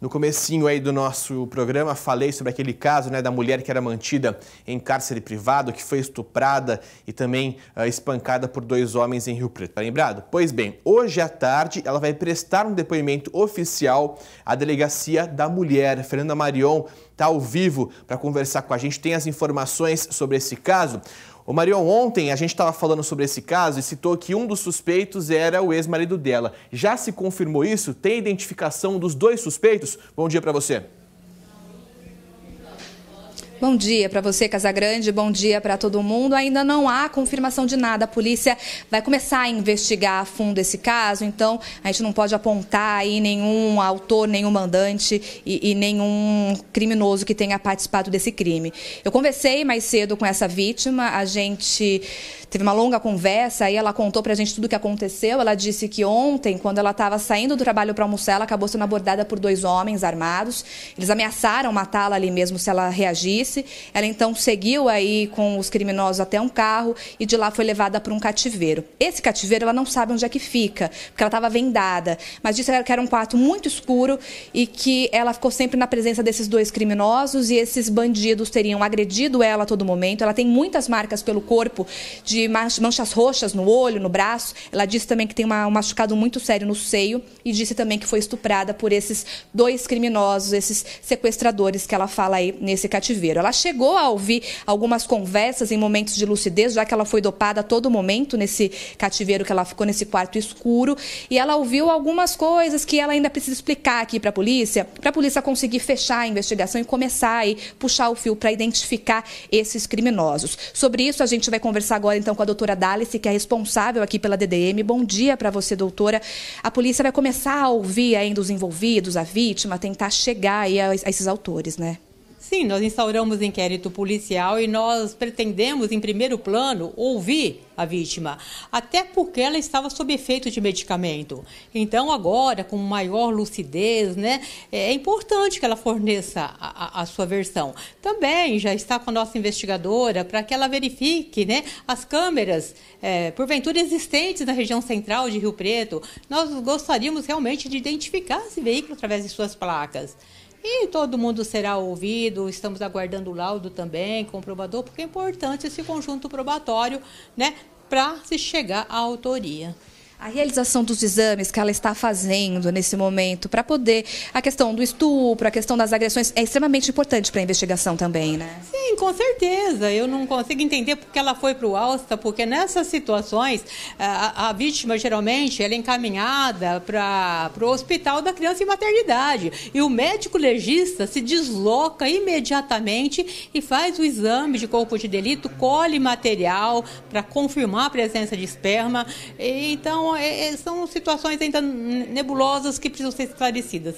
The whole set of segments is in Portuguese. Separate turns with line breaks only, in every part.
No comecinho aí do nosso programa, falei sobre aquele caso né, da mulher que era mantida em cárcere privado, que foi estuprada e também uh, espancada por dois homens em Rio Preto. Tá lembrado? Pois bem, hoje à tarde ela vai prestar um depoimento oficial à Delegacia da Mulher. Fernanda Marion está ao vivo para conversar com a gente, tem as informações sobre esse caso. O Marion, ontem a gente estava falando sobre esse caso e citou que um dos suspeitos era o ex-marido dela. Já se confirmou isso? Tem identificação dos dois suspeitos? Bom dia para você.
Bom dia para você, Casagrande. Bom dia para todo mundo. Ainda não há confirmação de nada. A polícia vai começar a investigar a fundo esse caso, então a gente não pode apontar aí nenhum autor, nenhum mandante e, e nenhum criminoso que tenha participado desse crime. Eu conversei mais cedo com essa vítima. A gente teve uma longa conversa, aí ela contou pra gente tudo o que aconteceu. Ela disse que ontem, quando ela estava saindo do trabalho para almoçar, ela acabou sendo abordada por dois homens armados. Eles ameaçaram matá-la ali mesmo se ela reagisse. Ela então seguiu aí com os criminosos até um carro e de lá foi levada para um cativeiro. Esse cativeiro ela não sabe onde é que fica, porque ela estava vendada, mas disse que era um quarto muito escuro e que ela ficou sempre na presença desses dois criminosos e esses bandidos teriam agredido ela a todo momento. Ela tem muitas marcas pelo corpo de de manchas roxas no olho, no braço. Ela disse também que tem uma, um machucado muito sério no seio e disse também que foi estuprada por esses dois criminosos, esses sequestradores que ela fala aí nesse cativeiro. Ela chegou a ouvir algumas conversas em momentos de lucidez, já que ela foi dopada a todo momento nesse cativeiro que ela ficou nesse quarto escuro, e ela ouviu algumas coisas que ela ainda precisa explicar aqui para a polícia, para a polícia conseguir fechar a investigação e começar a puxar o fio para identificar esses criminosos. Sobre isso a gente vai conversar agora então com a doutora Dalice, que é responsável aqui pela DDM. Bom dia para você, doutora. A polícia vai começar a ouvir ainda os envolvidos, a vítima, tentar chegar aí a, a esses autores, né?
Sim, nós instauramos inquérito policial e nós pretendemos, em primeiro plano, ouvir a vítima, até porque ela estava sob efeito de medicamento. Então, agora, com maior lucidez, né, é, é importante que ela forneça a, a, sua versão. Também já está com a nossa investigadora para que ela verifique né, as câmeras, é, porventura existentes na região central de Rio Preto. Nós gostaríamos realmente de identificar esse veículo através de suas placas. E todo mundo será ouvido, estamos aguardando o laudo também, comprovador, porque é importante esse conjunto probatório, né, para se chegar à autoria
a realização dos exames que ela está fazendo nesse momento para poder a questão do estupro, a questão das agressões é extremamente importante para a investigação também, né?
Sim, com certeza. Eu não consigo entender porque ela foi para o Alsta, porque nessas situações a, a vítima geralmente ela é encaminhada para o hospital da criança e maternidade e o médico legista se desloca imediatamente e faz o exame de corpo de delito, colhe material para confirmar a presença de esperma. E, então então, é, é, são situações ainda nebulosas que precisam ser esclarecidas.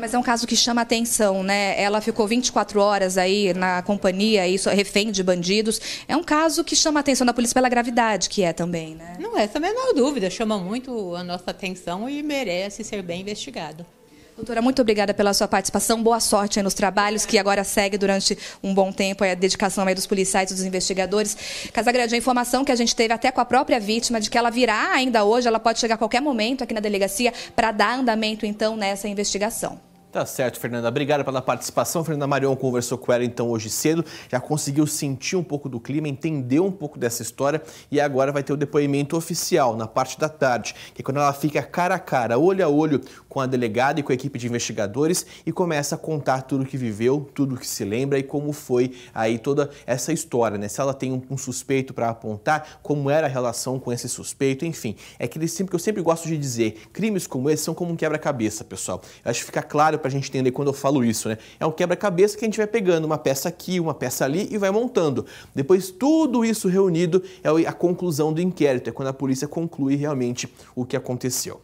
Mas é um caso que chama atenção, né? Ela ficou 24 horas aí na companhia, isso refém de bandidos. É um caso que chama a atenção da polícia pela gravidade que é também, né?
Não, é essa é a menor dúvida. Chama muito a nossa atenção e merece ser bem investigado.
Doutora, muito obrigada pela sua participação. Boa sorte nos trabalhos que agora segue durante um bom tempo a dedicação dos policiais e dos investigadores. Casagrande, a informação que a gente teve até com a própria vítima de que ela virá ainda hoje, ela pode chegar a qualquer momento aqui na delegacia para dar andamento então nessa investigação.
Tá certo, Fernanda. Obrigada pela participação. Fernanda Marion conversou com ela então hoje cedo, já conseguiu sentir um pouco do clima, entender um pouco dessa história e agora vai ter o depoimento oficial na parte da tarde, que é quando ela fica cara a cara, olho a olho, com a delegada e com a equipe de investigadores e começa a contar tudo o que viveu, tudo o que se lembra e como foi aí toda essa história, né? Se ela tem um, suspeito para apontar, como era a relação com esse suspeito, enfim. É sempre que eu sempre gosto de dizer, crimes como esse são como um quebra-cabeça, pessoal. Eu acho que fica claro para a gente entender quando eu falo isso, né? É um quebra-cabeça que a gente vai pegando uma peça aqui, uma peça ali e vai montando. Depois tudo isso reunido é a conclusão do inquérito, é quando a polícia conclui realmente o que aconteceu.